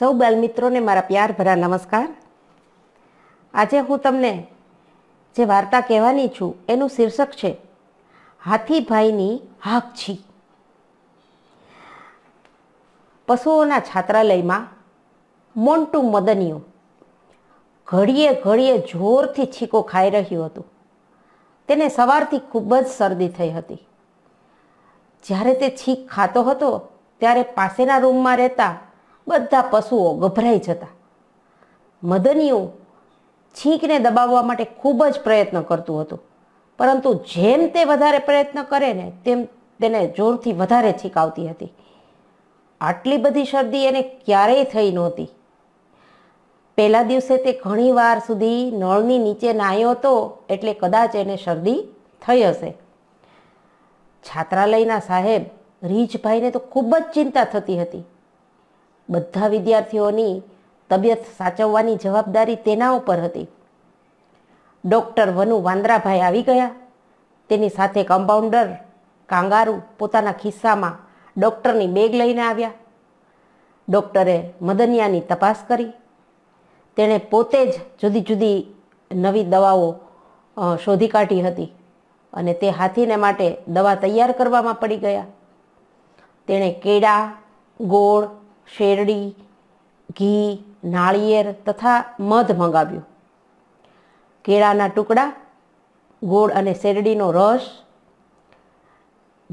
સૌ બાલ મિત્રોને મારા પ્યાર ભરા નમસ્કાર આજે હું તમને જે વાર્તા કહેવાની છું એનું શીર્ષક છે હાથીભાઈની હાકછી પશુઓના છાત્રાલયમાં મોન્ટુ મદનિયું ઘડીએ ઘડીએ જોરથી છીકો ખાઈ રહ્યું હતું તેને સવારથી ખૂબ જ શરદી થઈ હતી જ્યારે તે છીક ખાતો હતો ત્યારે પાસેના રૂમમાં રહેતા બધા પશુઓ ગભરાઈ જતા મદનીઓ છીંકને દબાવવા માટે ખૂબ જ પ્રયત્ન કરતું હતું પરંતુ જેમ તે વધારે પ્રયત્ન કરે ને તેમ તેને જોરથી વધારે છીંક આવતી હતી આટલી બધી શરદી એને ક્યારેય થઈ નહોતી પહેલા દિવસે તે ઘણીવાર સુધી નળની નીચે નાહ્યો હતો એટલે કદાચ એને શરદી થઈ હશે છાત્રાલયના સાહેબ રીછભાઈને તો ખૂબ જ ચિંતા થતી હતી બધા વિદ્યાર્થીઓની તબિયત સાચવવાની જવાબદારી તેના ઉપર હતી ડૉક્ટર વનુ વાંદરાભાઈ આવી ગયા તેની સાથે કમ્પાઉન્ડર કાંગારુ પોતાના ખિસ્સામાં ડૉક્ટરની બેગ લઈને આવ્યા ડૉક્ટરે મદનિયાની તપાસ કરી તેણે પોતે જ જુદી જુદી નવી દવાઓ શોધી કાઢી હતી અને તે હાથીને માટે દવા તૈયાર કરવામાં પડી ગયા તેણે કેળા ગોળ શેરડી ઘી નાળિયેર તથા મધ મંગાવ્યું કેળાના ટુકડા ગોળ અને શેરડીનો રસ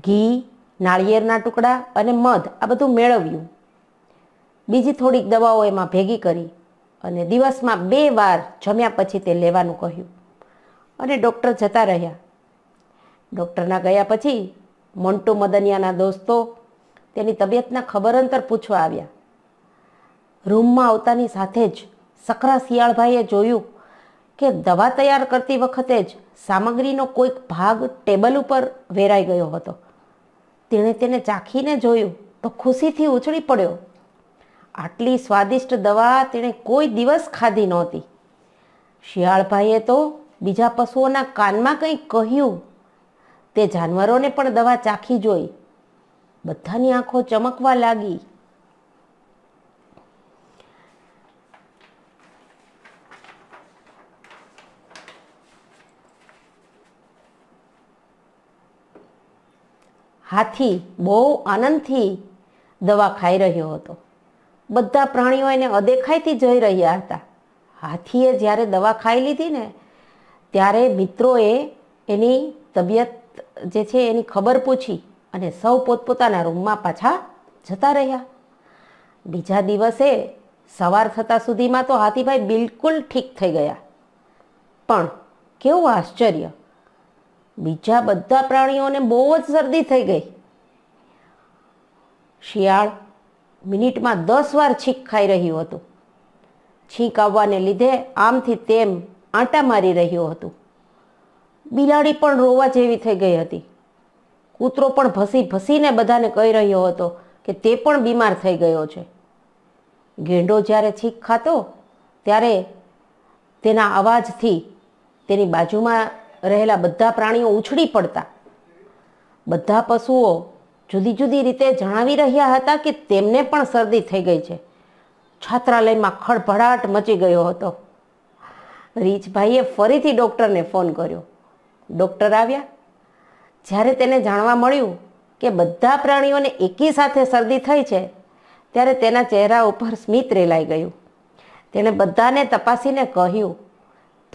ઘી નાળિયેરના ટુકડા અને મધ આ બધું મેળવ્યું બીજી થોડીક દવાઓ એમાં ભેગી કરી અને દિવસમાં બે વાર જમ્યા પછી તે લેવાનું કહ્યું અને ડૉક્ટર જતા રહ્યા ડૉક્ટરના ગયા પછી મોન્ટુ મદનિયાના દોસ્તો તેની તબિયતના ખબર અંતર પૂછવા આવ્યા રૂમમાં આવતાની સાથે જ સકરા શિયાળભાઈએ જોયું કે દવા તૈયાર કરતી વખતે જ સામગ્રીનો કોઈક ભાગ ટેબલ ઉપર વેરાઈ ગયો હતો તેણે તેને ચાખીને જોયું તો ખુશીથી ઉછળી પડ્યો આટલી સ્વાદિષ્ટ દવા તેણે કોઈ દિવસ ખાધી નહોતી શિયાળભાઈએ તો બીજા પશુઓના કાનમાં કંઈક કહ્યું તે જાનવરોને પણ દવા ચાખી જોઈ બધાની આંખો ચમકવા લાગી હાથી બહુ આનંદથી દવા ખાઈ રહ્યો હતો બધા પ્રાણીઓ એને અદેખાઈથી જઈ રહ્યા હતા હાથીએ જ્યારે દવા ખાઈ લીધી ને ત્યારે મિત્રોએ એની તબિયત જે છે એની ખબર પૂછી અને સૌ પોતપોતાના રૂમમાં પાછા જતા રહ્યા બીજા દિવસે સવાર થતાં સુધીમાં તો હાથીભાઈ બિલકુલ ઠીક થઈ ગયા પણ કેવું આશ્ચર્ય બીજા બધા પ્રાણીઓને બહુ જ શરદી થઈ ગઈ શિયાળ મિનિટમાં દસ વાર છીંક ખાઈ રહ્યું હતું છીંક આવવાને લીધે આમથી તેમ આંટા મારી રહ્યું હતું બિલાડી પણ રોવા જેવી થઈ ગઈ હતી કૂતરો પણ ભસી ભસીને બધાને કહી રહ્યો હતો કે તે પણ બીમાર થઈ ગયો છે ગેંડો જ્યારે છીંક ખાતો ત્યારે તેના અવાજથી તેની બાજુમાં રહેલા બધા પ્રાણીઓ ઉછળી પડતા બધા પશુઓ જુદી જુદી રીતે જણાવી રહ્યા હતા કે તેમને પણ શરદી થઈ ગઈ છે છાત્રાલયમાં ખળભળાટ મચી ગયો હતો રીછભાઈએ ફરીથી ડૉક્ટરને ફોન કર્યો ડૉક્ટર આવ્યા જ્યારે તેને જાણવા મળ્યું કે બધા પ્રાણીઓને એકી સાથે શરદી થઈ છે ત્યારે તેના ચહેરા ઉપર સ્મિત રેલાઈ ગયું તેણે બધાને તપાસીને કહ્યું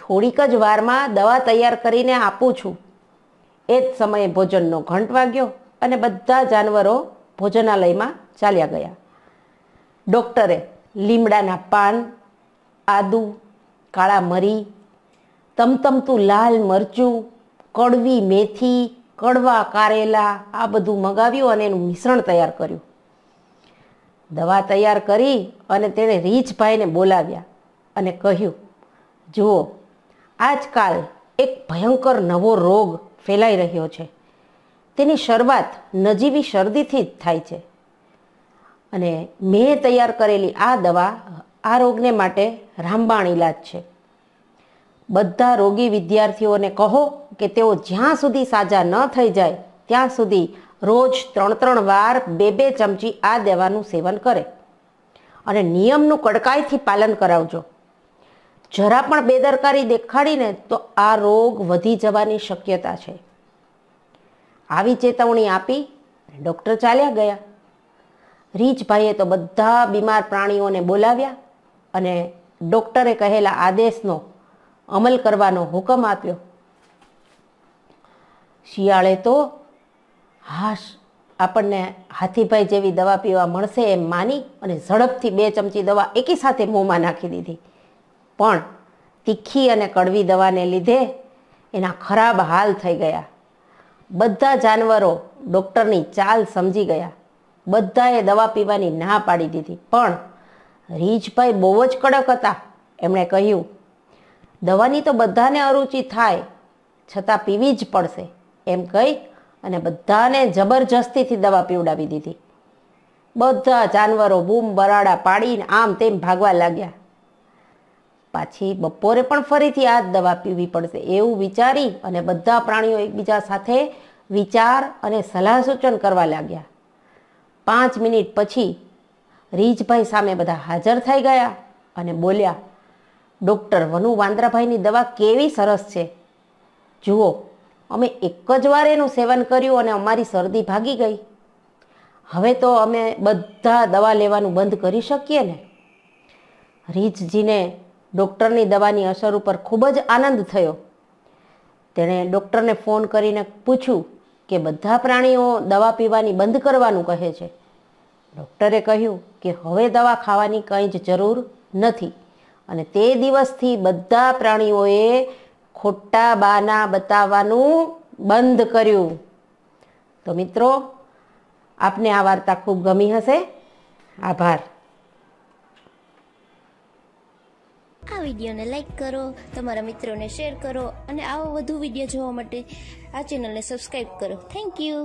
થોડીક જ વારમાં દવા તૈયાર કરીને આપું છું એ જ સમયે ભોજનનો ઘંટ વાગ્યો અને બધા જાનવરો ભોજનાલયમાં ચાલ્યા ગયા ડૉક્ટરે લીમડાના પાન આદુ કાળા મરી તમતમતું લાલ મરચું કડવી મેથી કડવા કારેલા આ બધું મગાવ્યું અને એનું મિશ્રણ તૈયાર કર્યું દવા તૈયાર કરી અને તેણે રીછભાઈને બોલાવ્યા અને કહ્યું જુઓ આજકાલ એક ભયંકર નવો રોગ ફેલાઈ રહ્યો છે તેની શરૂઆત નજીવી શરદીથી જ થાય છે અને મેં તૈયાર કરેલી આ દવા આ રોગને માટે રામબાણ ઇલાજ છે બધા રોગી વિદ્યાર્થીઓને કહો કે તેઓ જ્યાં સુધી સાજા ન થઈ જાય ત્યાં સુધી રોજ ત્રણ ત્રણ વાર બે બે ચમચી આ દેવાનું સેવન કરે અને નિયમનું કડકાઈથી પાલન કરાવજો જરા પણ બેદરકારી દેખાડીને તો આ રોગ વધી જવાની શક્યતા છે આવી ચેતવણી આપી ડૉક્ટર ચાલ્યા ગયા રીછભાઈએ તો બધા બીમાર પ્રાણીઓને બોલાવ્યા અને ડૉક્ટરે કહેલા આદેશનો અમલ કરવાનો હુકમ આપ્યો શિયાળે તો હાશ આપણને હાથીભાઈ જેવી દવા પીવા મળશે એમ માની અને ઝડપથી બે ચમચી દવા એકી સાથે મોંમાં નાખી દીધી પણ તીખી અને કડવી દવાને લીધે એના ખરાબ હાલ થઈ ગયા બધા જાનવરો ડૉક્ટરની ચાલ સમજી ગયા બધાએ દવા પીવાની ના પાડી દીધી પણ રીછભાઈ બહુ જ કડક હતા એમણે કહ્યું દવાની તો બધાને અરુચિ થાય છતાં પીવી જ પડશે એમ કહી અને બધાને જબરજસ્તીથી દવા પીવડાવી દીધી બધા જાનવરો બૂમ બરાડા પાડીને આમ તેમ ભાગવા લાગ્યા પાછી બપોરે પણ ફરીથી આ જ દવા પીવી પડશે એવું વિચારી અને બધા પ્રાણીઓ એકબીજા સાથે વિચાર અને સલાહ સૂચન કરવા લાગ્યા પાંચ મિનિટ પછી રીજભાઈ સામે બધા હાજર થઈ ગયા અને બોલ્યા ડૉક્ટર વનુ વાંદરાભાઈની દવા કેવી સરસ છે જુઓ અમે એક જ વાર એનું સેવન કર્યું અને અમારી શરદી ભાગી ગઈ હવે તો અમે બધા દવા લેવાનું બંધ કરી શકીએ ને રીચજીને ડૉક્ટરની દવાની અસર ઉપર ખૂબ જ આનંદ થયો તેણે ડૉક્ટરને ફોન કરીને પૂછ્યું કે બધા પ્રાણીઓ દવા પીવાની બંધ કરવાનું કહે છે ડૉક્ટરે કહ્યું કે હવે દવા ખાવાની કંઈ જ જરૂર નથી અને તે દિવસથી બધા પ્રાણીઓએ ખોટા બાના બતાવવાનું બંધ કર્યું તો મિત્રો આપને આ વાર્તા ખૂબ ગમી હશે આભાર આ વિડીયોને લાઈક કરો તમારા મિત્રોને શેર કરો અને આવો વધુ વિડીયો જોવા માટે આ ચેનલને સબસ્ક્રાઈબ કરો થેન્ક યુ